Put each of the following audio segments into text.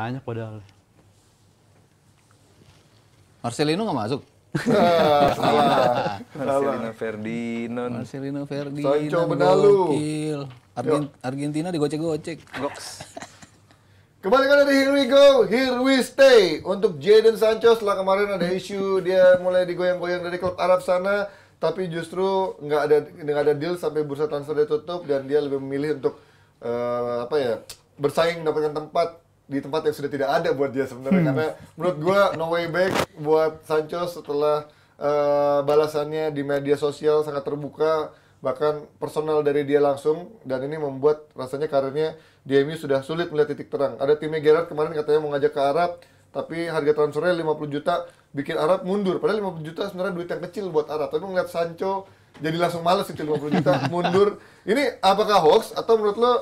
Banyak padahal. Marcelino nggak masuk? Salah. Marcelino Ferdinand. Marcelino Ferdinand. Sancho Benalu. Argentina digocek-gocek. Goks. Kembali ke dari Here We Go, Here We Stay. Untuk Jadon Sancho setelah kemarin ada isu dia mulai digoyang-goyang dari klub Arab sana, tapi justru nggak ada nggak ada deal sampai bursa transfer dia tutup dan dia lebih memilih untuk uh, apa ya bersaing mendapatkan tempat di tempat yang sudah tidak ada buat dia sebenarnya hmm. karena menurut gue no way back buat Sancho setelah uh, balasannya di media sosial sangat terbuka bahkan personal dari dia langsung dan ini membuat rasanya karirnya di MU sudah sulit melihat titik terang. Ada timnya Gerard kemarin katanya mau ngajak ke Arab tapi harga transfernya 50 juta bikin Arab mundur. Padahal 50 juta sebenarnya duit yang kecil buat Arab. Tapi melihat Sancho jadi langsung males itu 50 juta mundur. Ini apakah hoax atau menurut lo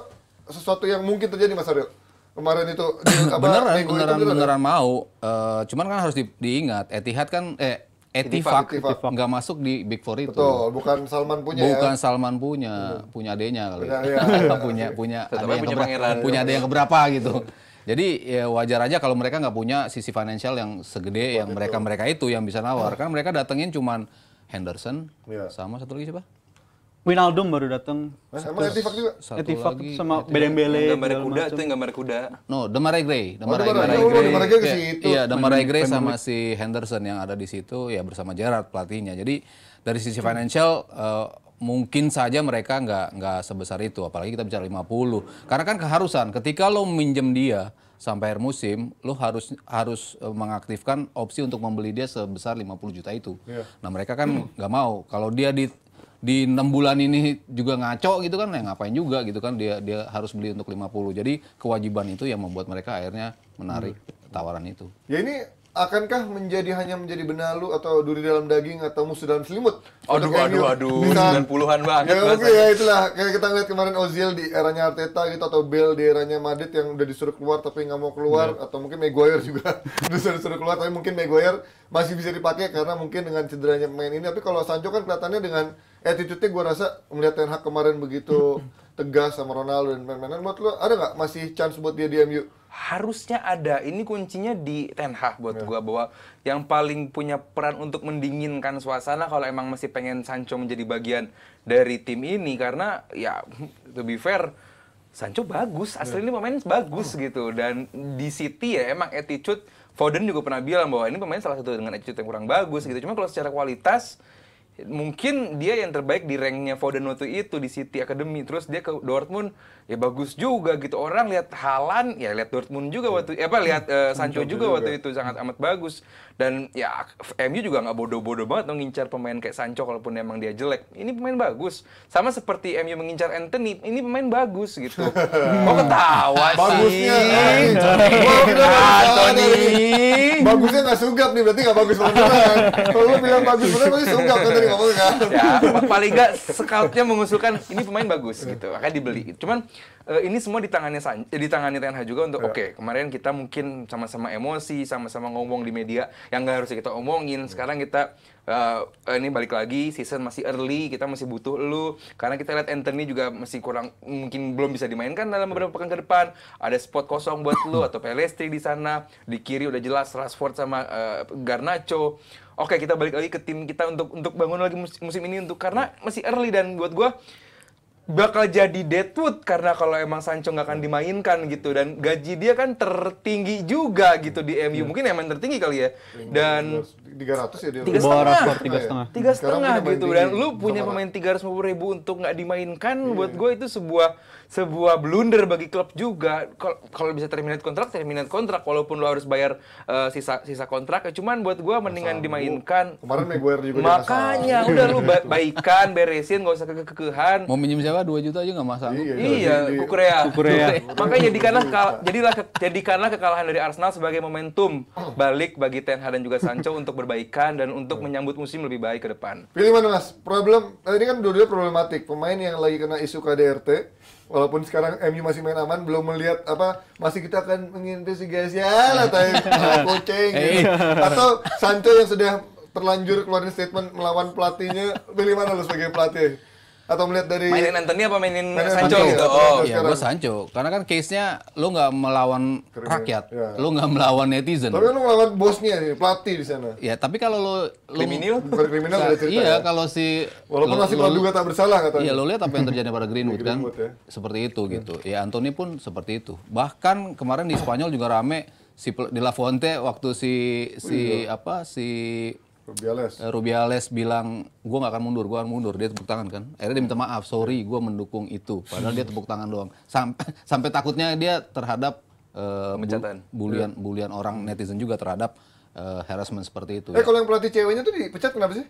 sesuatu yang mungkin terjadi Mas Ariel? Kemarin itu apa, beneran beneran, itu beneran, gitu kan? beneran mau. Uh, cuman kan harus di, diingat Etihad kan eh Etifak nggak masuk di Big Four itu. Betul, bukan Salman punya. Ya? Bukan ya? Salman punya, hmm. punya adenya kali. Ya, ya, punya punya ada yang punya, keberapa, punya ada yang berapa gitu. Jadi ya wajar aja kalau mereka nggak punya sisi finansial yang segede Buat yang mereka-mereka itu. itu yang bisa nawar. Kan mereka datengin cuman Henderson ya. sama satu lagi siapa? Winaldum baru datang. Sama Etifak juga. Etifak sama Bedembele. Gambar kuda itu yang gambar kuda. No, Demarai Gray. Demarai oh, Gray. Demarai oh, Gray ke iya, situ. Iya, Demarai Gray sama si Henderson yang ada di situ ya bersama Gerard pelatihnya. Jadi dari sisi financial eh, mungkin saja mereka nggak nggak sebesar itu apalagi kita bicara 50 karena kan keharusan ketika lo minjem dia sampai akhir musim lo harus harus eh, mengaktifkan opsi untuk membeli dia sebesar 50 juta itu yeah. nah mereka kan nggak mau kalau dia di di enam bulan ini juga ngaco gitu kan ya ngapain juga gitu kan dia dia harus beli untuk 50 jadi kewajiban itu yang membuat mereka akhirnya menarik hmm. tawaran itu ya ini akankah menjadi hanya menjadi benalu atau duri dalam daging atau musuh dalam selimut aduh aduh aduh gitu? aduh bisa, 90-an banget ya oke, ya itulah kayak kita lihat kemarin Ozil di eranya Arteta gitu atau Bale di eranya Madrid yang udah disuruh keluar tapi nggak mau keluar hmm. atau mungkin Maguire juga disuruh suruh keluar tapi mungkin Maguire masih bisa dipakai karena mungkin dengan cederanya pemain ini tapi kalau Sancho kan kelihatannya dengan Eh, attitude-nya gue rasa melihat Ten Hag kemarin begitu tegas sama Ronaldo dan main-mainan buat lo ada nggak masih chance buat dia di MU? Harusnya ada. Ini kuncinya di Ten Hag buat yeah. gue bahwa yang paling punya peran untuk mendinginkan suasana kalau emang masih pengen Sancho menjadi bagian dari tim ini karena ya to be fair Sancho bagus, ya. asli ini pemain bagus oh. gitu dan di City ya emang attitude Foden juga pernah bilang bahwa ini pemain salah satu dengan attitude yang kurang bagus gitu. Cuma kalau secara kualitas mungkin dia yang terbaik di ranknya Foden waktu itu di City Academy terus dia ke Dortmund ya bagus juga gitu orang lihat Halan ya lihat Dortmund juga waktu ya apa lihat uh, Sancho juga, juga waktu itu sangat amat bagus dan ya MU juga nggak bodoh-bodoh banget mengincar pemain kayak Sancho kalaupun emang dia jelek. Ini pemain bagus. Sama seperti MU mengincar Anthony, ini pemain bagus gitu. Mau ketawa sih. Bagusnya eh, Anthony. Bagusnya nggak sugap nih, berarti nggak bagus banget kan? Kalau lu bilang bagus banget, pasti sugap kan tadi ngomong kan. Ya, paling nggak scoutnya mengusulkan ini pemain bagus gitu, akan dibeli. Cuman eh, ini semua di tangannya San, eh, di tangannya Tenha juga untuk ya. oke okay, kemarin kita mungkin sama-sama emosi, sama-sama ngomong di media, yang nggak harus kita omongin iya. sekarang kita uh, ini balik lagi season masih early kita masih butuh lu karena kita lihat Anthony juga masih kurang mungkin belum bisa dimainkan dalam beberapa pekan ke depan ada spot kosong buat lu atau Pelestri di sana di kiri udah jelas Rashford sama uh, Garnacho oke kita balik lagi ke tim kita untuk untuk bangun lagi musim ini untuk karena iya. masih early dan buat gua bakal jadi Deadwood karena kalau emang Sancho nggak akan iya. dimainkan gitu dan gaji dia kan tertinggi juga gitu di MU iya. mungkin emang tertinggi kali ya iya, dan tiga ratus ya dia tiga setengah tiga setengah tiga setengah gitu dan lu punya pemain tiga ratus ribu untuk nggak dimainkan buat gue itu sebuah sebuah blunder bagi klub juga. Kalau bisa terminate kontrak, terminate kontrak walaupun lo harus bayar uh, sisa sisa kontrak. Cuman buat gua mendingan Masa, dimainkan. Kemarin Maguire juga Makanya udah lu ba baikan, beresin, gak usah kekekehan. Mau minjem siapa 2 juta aja gak masalah. Iya, iya, iya Kukurea. Kukurea. Makanya jadikanlah iya. jadilah ke jadikanlah kekalahan dari Arsenal sebagai momentum balik bagi Ten Hag dan juga Sancho untuk berbaikan dan untuk menyambut musim lebih baik ke depan. Pilih mana Mas? Problem eh, ini kan dua-dua problematik. Pemain yang lagi kena isu KDRT walaupun sekarang MU masih main aman belum melihat apa masih kita akan menginvestigasi ya eh. lah kucing eh. gitu. atau Sancho yang sudah terlanjur keluarin statement melawan pelatihnya pilih mana lo sebagai pelatih atau melihat dari mainin Anthony apa mainin, mainin Sancho, Sancho gitu. Oh, iya, gue Sancho. Karena kan case-nya lo nggak melawan Kering, ya. rakyat, ya. lo nggak melawan netizen. Tapi lo melawan bosnya nih, pelatih di sana. Ya, tapi kalau lo kriminal, kriminal nah, ada cerita. Iya, ya. kalau si walaupun masih masih juga tak bersalah katanya. Iya, lo lihat apa yang terjadi pada Greenwood, Greenwood kan? Ya. Seperti itu ya. gitu. Ya, Anthony pun seperti itu. Bahkan kemarin di Spanyol juga rame si di La Fuente waktu si si oh, iya. apa si Rubiales. Eh, Rubiales bilang, gue gak akan mundur, gue akan mundur. Dia tepuk tangan kan. Akhirnya dia minta maaf, sorry, gue mendukung itu. Padahal dia tepuk tangan doang. Sampai, sampai takutnya dia terhadap uh, Bu, bulian, iya. bulian orang netizen juga terhadap uh, harassment seperti itu. Eh ya. kalau yang pelatih ceweknya tuh dipecat kenapa sih?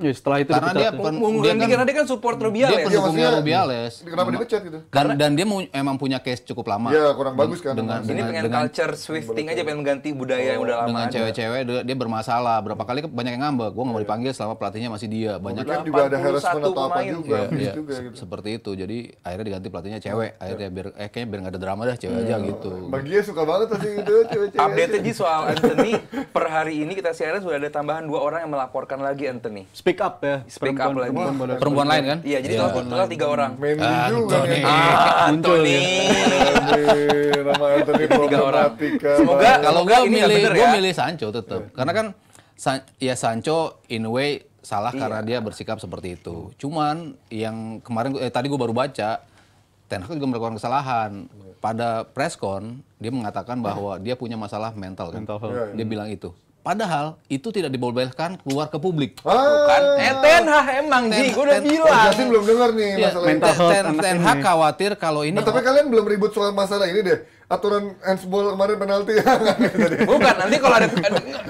Ya, setelah itu karena dia pun dia kan, karena dia kan support Rubiales. Dia pendukungnya ya, Rubiales. Kenapa dipecat gitu? Dan, karena, dan dia mu, emang punya case cukup lama. Iya, kurang bagus kan. Dengan, ini pengen culture shifting aja pengen ganti budaya oh, yang udah lama. Dengan cewek-cewek dia, dia bermasalah. Berapa kali banyak yang ngambek. Gue nggak mau iya. dipanggil selama pelatihnya masih dia. Banyak kan juga ada harassment atau apa juga. Iya, iya. gitu. Seperti itu. Jadi akhirnya diganti pelatihnya cewek. Iya. Akhirnya biar eh kayaknya biar nggak ada drama dah cewek aja gitu. Bagi dia suka banget sih itu cewek-cewek. Update aja soal Anthony per hari ini kita siaran sudah ada tambahan dua orang yang melaporkan lagi Anthony speak up ya speak perempuan, up lagi. Perempuan, perempuan, perempuan lain kan iya jadi total, iya, total tiga orang Mendy ah, juga ah, ah, nih ah, Anthony nama Anthony tiga orang semoga kalau gue ya, milih gue ya. milih Sancho tetap iya. karena kan ya Sancho in a way salah iya. karena dia bersikap seperti itu. Cuman yang kemarin eh, tadi gue baru baca Ten Hag juga melakukan kesalahan. Pada preskon dia mengatakan bahwa dia punya masalah mental kan. Mental health. Dia bilang itu. Padahal itu tidak dibolehkan keluar ke publik. Ah. Bukan eh, Ten emang sih, gue udah bilang. Oh, Jasin belum dengar nih ya, masalah mental ini. Ten, ten khawatir kalau ini. Nah, tapi kalian belum ribut soal masalah ini deh. Aturan handsball kemarin penalti. Bukan, nanti kalau ada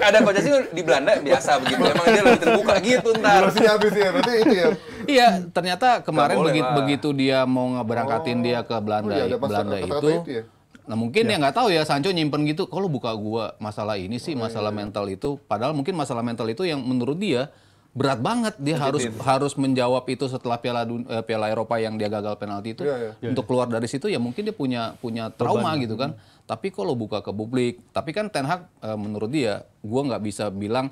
ada Coach di Belanda biasa begitu. Emang dia lebih terbuka gitu ntar. Durasinya habis ya, berarti itu ya. Iya, ternyata kemarin begitu, begitu dia mau ngeberangkatin oh. dia ke Belanda, oh iya, Belanda itu, itu ya. Nah mungkin ya nggak tahu ya Sancho nyimpen gitu, kalau buka gua masalah ini sih oh, iya, masalah iya. mental itu, padahal mungkin masalah mental itu yang menurut dia berat banget dia harus harus menjawab itu setelah Piala Dun eh, Piala Eropa yang dia gagal penalti itu ya, ya. untuk iya, iya. keluar dari situ ya mungkin dia punya punya trauma Terbanyak. gitu kan. Hmm. Tapi kalau buka ke publik, tapi kan Ten Hag eh, menurut dia, gua nggak bisa bilang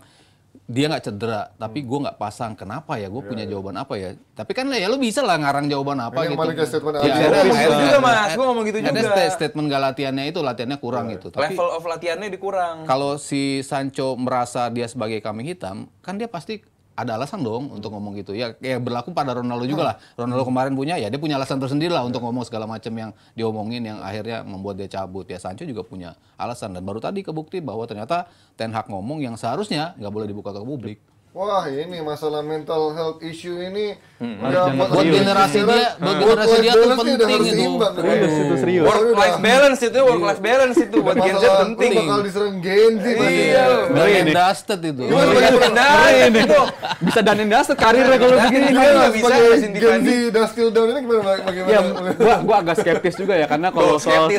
dia nggak cedera, tapi gue nggak pasang. Kenapa ya? Gue punya iya, iya. jawaban apa ya? Tapi kan ya lo bisa lah ngarang jawaban apa Ini gitu. Yang statement ya, ada ya, gitu juga mas, gue ngomong gitu juga. Ada statement gak latihannya itu latihannya kurang yeah. gitu. Tapi, Level of latihannya dikurang. Kalau si Sancho merasa dia sebagai kambing hitam, kan dia pasti ada alasan dong untuk ngomong gitu. Ya, ya berlaku pada Ronaldo juga hmm. lah. Ronaldo kemarin punya, ya dia punya alasan tersendiri lah untuk ngomong segala macam yang diomongin yang akhirnya membuat dia cabut. Ya Sancho juga punya alasan dan baru tadi kebukti bahwa ternyata Ten Hag ngomong yang seharusnya nggak boleh dibuka ke publik. Wah ini masalah mental health issue ini hmm, udah buat, buat generasi dia, buat generasi dia tuh penting itu. Uh. itu serius. Work life balance itu, work life iya. balance itu buat Gen Z penting. Bakal diserang Gen Z. Iya. Brain iya. iya. dusted itu. Brain itu. Bisa dan dusted karirnya kalau begini. Iya bisa Gen Z dusted down ini gimana? Ya, gua gua agak skeptis juga ya karena kalau soal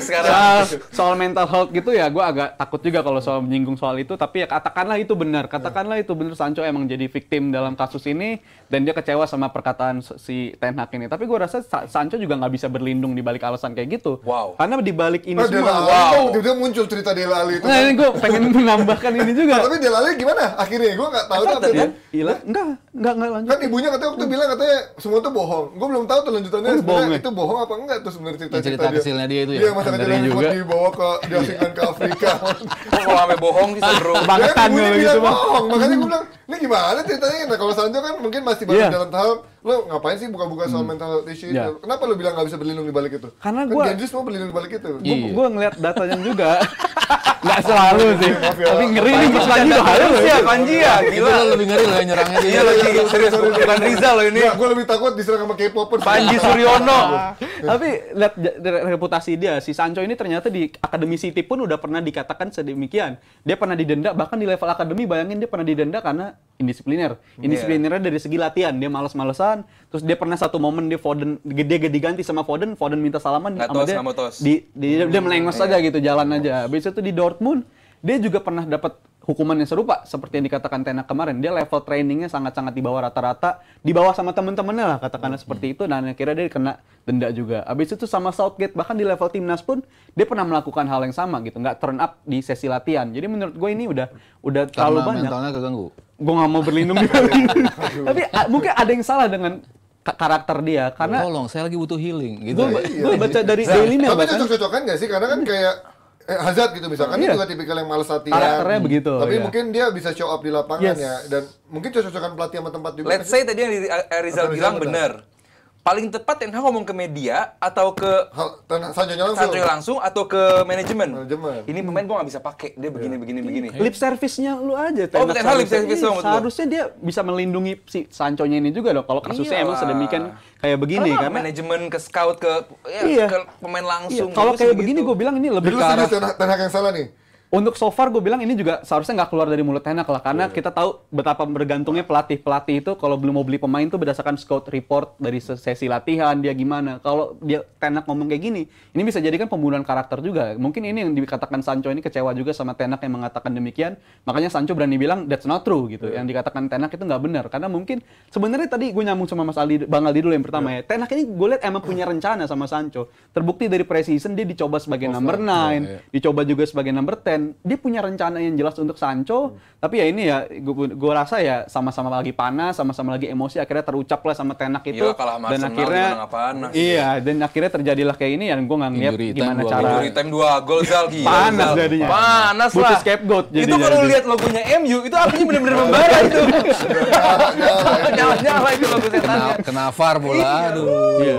soal mental health gitu ya gua agak takut juga kalau soal menyinggung soal itu tapi ya katakanlah itu benar, katakanlah itu benar Sancho emang menjadi victim dalam kasus ini dan dia kecewa sama perkataan si Ten Hag ini. Tapi gue rasa Sancho juga nggak bisa berlindung di balik alasan kayak gitu. Wow. Karena di balik ini oh, semua. wow. Dia muncul cerita dia Ali itu. Nah, kan. ini gue pengen menambahkan ini juga. Nah, tapi dia Ali gimana? Akhirnya gue nggak tahu tapi dia? Iya, enggak, enggak, enggak lanjut. Kan ibunya katanya waktu hmm. bilang katanya semua itu bohong. Gue belum tahu tuh lanjutannya oh, bohong, ya? itu bohong apa enggak tuh sebenarnya cerita, cerita cerita kecilnya dia itu ya. Iya, masa kecilnya kan juga dibawa ke diasingkan ke Afrika. mau ame bohong sih seru. Kan Kebangetan gitu. Bohong, makanya gue bilang, ini gimana ceritanya? Nah, kalau Sanjo kan mungkin masih baru yeah. dalam tahap, lo ngapain sih buka-buka soal hmm. mental health issue yeah. itu? Kenapa lo bilang nggak bisa berlindung di balik itu? Karena kan gue... Jadi semua berlindung di balik itu. Iya. Gue ngeliat datanya juga. Enggak selalu sih. Ya. Tapi ngeri nih pas lagi tuh halus ya Panji ya. Gila loh lebih ngeri loh nyerangnya nyerangnya. Iya, iya lagi iya, iya. serius bukan Rizal loh ini. Gue lebih takut diserang sama K-popers. Panji Suryono. Tapi lihat reputasi dia si Sancho ini ternyata di Akademi City pun udah pernah dikatakan sedemikian. Dia pernah didenda bahkan di level akademi bayangin dia pernah didenda karena indisipliner. Indisiplinernya dari segi latihan dia malas-malesan. Terus dia pernah satu momen dia Foden gede-gede ganti sama Foden, Foden minta salaman sama dia. Di, dia, dia hmm. melengos aja gitu jalan aja. Habis itu didorong Dortmund dia juga pernah dapat hukuman yang serupa seperti yang dikatakan Tena kemarin. Dia level trainingnya sangat-sangat di bawah rata-rata, di bawah sama temen-temennya lah katakanlah okay. seperti itu. Dan akhirnya dia kena denda juga. Abis itu sama Southgate bahkan di level timnas pun dia pernah melakukan hal yang sama gitu, nggak turn up di sesi latihan. Jadi menurut gue ini udah udah Karena terlalu banyak. mentalnya keganggu. Gue nggak mau berlindung di Tapi mungkin ada yang salah dengan karakter dia karena tolong saya lagi butuh healing gitu. Gue ya. iya. baca dari iya. Daily Mail. Tapi kan. cocok-cocokan gak sih karena kan kayak eh, Hazard gitu misalkan oh, iya. juga tipikal yang males latihan karakternya hmm. begitu tapi iya. mungkin dia bisa show up di lapangan yes. ya dan mungkin cocok-cocokan pelatih sama tempat juga let's say tadi yang Rizal bilang benar paling tepat Ten Hag ngomong ke media atau ke sanjonya langsung. langsung atau ke manajemen. Manajemen. Ini pemain gue gak bisa pakai. Dia begini ya. begini begini. Iya. Lip service-nya lu aja Ten oh, Hag. Oh, Ten Hag lip service dong. Seharusnya dia bisa melindungi si sancho ini juga loh. kalau kasusnya Iyalah. emang sedemikian kayak begini karena, manajemen ke scout ke ya, iya. ke pemain langsung. Iya. Kalau gitu kayak begini gitu. gue bilang ini lebih Jadi ke arah. Ten Hag yang salah nih untuk so far gue bilang ini juga seharusnya nggak keluar dari mulut Tenak lah karena yeah. kita tahu betapa bergantungnya pelatih pelatih itu kalau belum mau beli pemain tuh berdasarkan scout report dari sesi latihan dia gimana kalau dia Tenak ngomong kayak gini ini bisa jadikan pembunuhan karakter juga mungkin ini yang dikatakan Sancho ini kecewa juga sama Tenak yang mengatakan demikian makanya Sancho berani bilang that's not true gitu yeah. yang dikatakan Tenak itu nggak benar karena mungkin sebenarnya tadi gue nyambung sama Mas Ali Bang Aldi dulu yang pertama yeah. ya Tenak ini gue lihat emang punya rencana sama Sancho terbukti dari preseason dia dicoba sebagai number 9 yeah, yeah. dicoba juga sebagai number 10 dan dia punya rencana yang jelas untuk Sancho. Hmm. Tapi ya ini ya gue rasa ya sama-sama lagi panas, sama-sama lagi emosi akhirnya terucap lah sama Tenak itu Gila, kalah dan Arsenal, akhirnya panas, iya ya. dan akhirnya terjadilah kayak ini yang gue nggak ngeliat injury gimana time, cara. Injury time dua gol Zal panas jadi, jadinya. Panas Butuh lah. scapegoat jadi. Itu kalau lihat logonya MU itu apinya benar-benar membara itu. Nyala-nyala itu logo setan. Kena, kena far bola iya. aduh. Iya.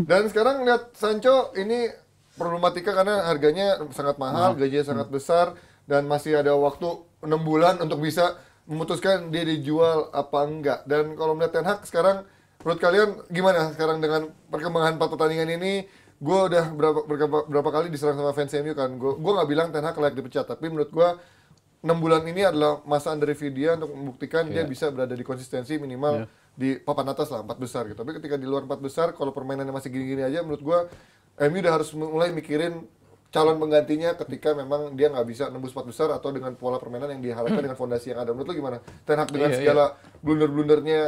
Dan sekarang lihat Sancho ini problematika karena harganya sangat mahal, hmm. gajinya sangat hmm. besar dan masih ada waktu enam bulan untuk bisa memutuskan dia dijual apa enggak. Dan kalau melihat Ten Hag sekarang menurut kalian gimana sekarang dengan perkembangan empat pertandingan ini? Gue udah berapa, berapa, berapa kali diserang sama fans MU kan. Gue gua nggak bilang Ten Hag layak dipecat, tapi menurut gue enam bulan ini adalah masa under review dia untuk membuktikan yeah. dia iya. bisa berada di konsistensi minimal yeah. di papan atas lah empat besar gitu. Tapi ketika di luar empat besar kalau permainannya masih gini-gini aja menurut gue MU udah harus mulai mikirin calon penggantinya ketika memang dia nggak bisa nembus empat besar atau dengan pola permainan yang diharapkan dengan fondasi yang ada. Menurut lo gimana? Ten Hag dengan iya, iya. segala iya. blunder-blundernya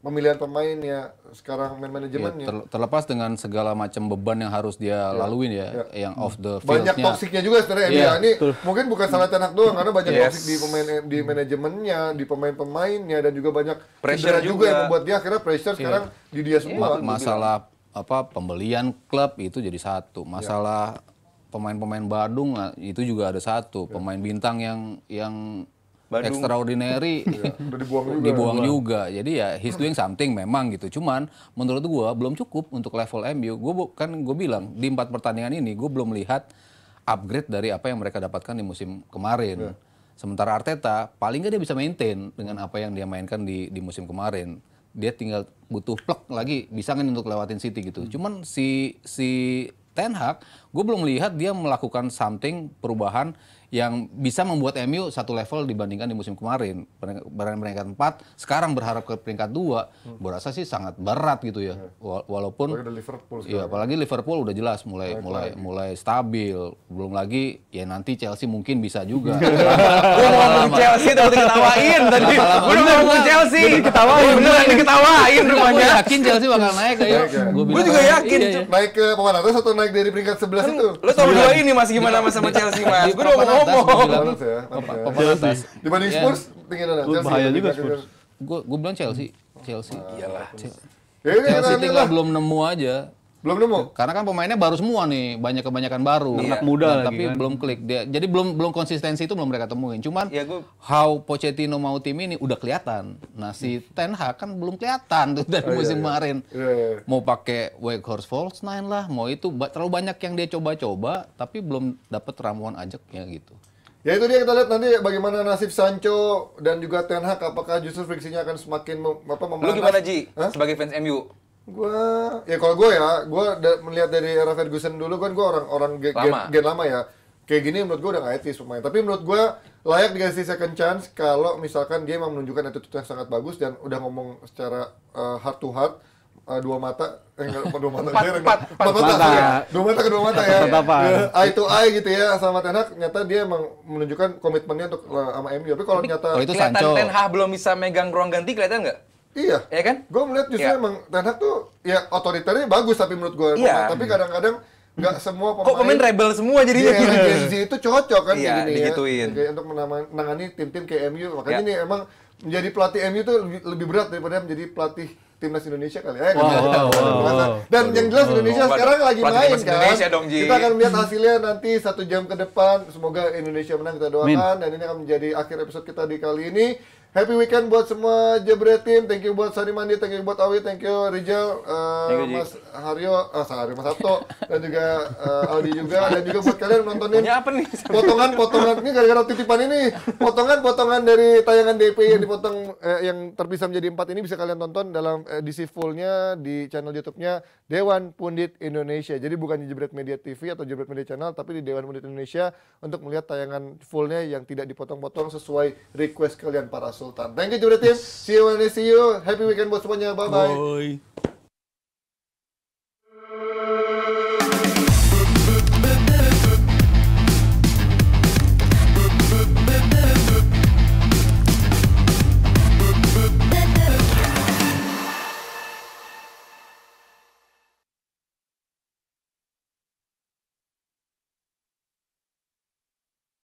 pemilihan pemainnya sekarang main iya, manajemennya ya, terlepas dengan segala macam beban yang harus dia ya. laluin ya, ya. yang off the field banyak toksiknya juga sebenarnya ya, iya, ini Tuh. mungkin bukan salah tenak doang karena banyak yes. toksik di pemain eh, di manajemennya di pemain-pemainnya dan juga banyak pressure juga. juga yang membuat dia akhirnya pressure yeah. sekarang di dia semua masalah apa pembelian klub itu jadi satu. Ya. Masalah pemain-pemain Badung ah, itu juga ada satu. Ya. Pemain bintang yang yang Bandung. extraordinary ya, dibuang juga. dibuang ya. juga. Jadi ya he's doing something memang gitu. Cuman menurut gue belum cukup untuk level MU. Gue kan gue bilang di empat pertandingan ini gue belum lihat upgrade dari apa yang mereka dapatkan di musim kemarin. Ya. Sementara Arteta paling nggak dia bisa maintain dengan apa yang dia mainkan di di musim kemarin dia tinggal butuh plek lagi bisa kan untuk lewatin City gitu. Hmm. Cuman si si Ten Hag gue belum lihat dia melakukan something perubahan yang bisa membuat MU satu level dibandingkan di musim kemarin. Berada peringkat 4, sekarang berharap ke peringkat 2. Hmm. Gue rasa sih sangat berat gitu ya. Yeah. Walaupun apalagi Liverpool ya, apalagi Liverpool udah jelas mulai Baik mulai lagi. mulai stabil. Belum lagi ya nanti Chelsea mungkin bisa juga. Gue mau ngomong Chelsea tapi diketawain tadi. Gue mau ngomong Chelsea. Diketawain. Bener diketawain rumahnya. Gue yakin Chelsea bakal naik. Ya. Ya. Gue juga yakin. Iya, iya. Naik ke pemain atas atau naik dari peringkat 11 kan itu. Lo tau dua ini Mas gimana Mas sama Chelsea Mas. Iya, gue udah mau ngomong. Ya, Chelsea. Dibanding iya. Spurs tinggal ada Chelsea. Bahaya juga Spurs. Gue gue bilang Chelsea. Chelsea. Ah, Iyalah. Chelsea ya, ya, tinggal belum nemu aja. Belum nemu. Karena kan pemainnya baru semua nih, banyak kebanyakan baru. Iya. Anak muda nah, tapi kan. belum klik. Dia, jadi belum belum konsistensi itu belum mereka temuin. Cuman ya, gua... how Pochettino mau tim ini udah kelihatan. Nah, si Ten Hag kan belum kelihatan tuh dari oh, iya, musim iya. kemarin. Iya, iya. iya, Mau pakai Horse Falls Nine lah, mau itu terlalu banyak yang dia coba-coba tapi belum dapet ramuan ajaknya gitu. Ya itu dia kita lihat nanti bagaimana nasib Sancho dan juga Ten Hag apakah justru friksinya akan semakin mem apa memanas. Lu gimana Ji sebagai fans MU? Gue, ya kalau gue ya, gue da melihat dari era Ferguson dulu kan gue orang-orang gen, gen, gen lama ya. Kayak gini menurut gue udah gak etis pemain. Tapi menurut gue layak dikasih second chance kalau misalkan dia memang menunjukkan attitude yang sangat bagus dan udah ngomong secara uh, heart to heart uh, dua mata eh enggak dua mata pat, empat empat empat mata, Ya. dua mata ke dua mata ya iya, eye to eye gitu ya sama Ten Hag nyata dia emang menunjukkan komitmennya untuk uh, sama MU tapi kalau nyata kalau oh, itu Sancho Ten Hag belum bisa megang ruang ganti kelihatan nggak Iya. Ya kan? Gue melihat justru ya. emang Ten Hag tuh ya otoriternya bagus tapi menurut gue. ya. Tapi kadang-kadang nggak hmm. semua pemain. Kok pemain rebel semua jadinya? Iya, Gen itu cocok kan iya, ya, gini digituin. ya. untuk menangani tim-tim kayak MU. Makanya ya. nih emang menjadi pelatih MU tuh lebih, lebih berat daripada menjadi pelatih timnas Indonesia kali ya. Wow, kan? wow, wow, wow. Dan yang jelas Indonesia wow, sekarang lagi main kan. dong, Kita akan lihat hasilnya nanti satu jam ke depan. Semoga Indonesia menang kita doakan Min. dan ini akan menjadi akhir episode kita di kali ini. Happy weekend buat semua Jabretin. Thank you buat Sari Mandi, thank you buat Awi, thank you Rizal, uh, eh, thank you, Mas Haryo, ah, eh, Sari, Mas Sabto, dan juga uh, Aldi juga, dan juga buat kalian nontonin potongan-potongan ini gara-gara titipan ini, potongan-potongan dari tayangan DP yang dipotong eh, yang terpisah menjadi empat ini bisa kalian tonton dalam edisi fullnya di channel YouTube-nya Dewan Pundit Indonesia. Jadi bukan di Jebret Media TV atau Jebret Media Channel, tapi di Dewan Pundit Indonesia untuk melihat tayangan fullnya yang tidak dipotong-potong sesuai request kalian para Sultan. Thank you Jubri See you and see you. Happy weekend buat semuanya. Bye-bye. -bye.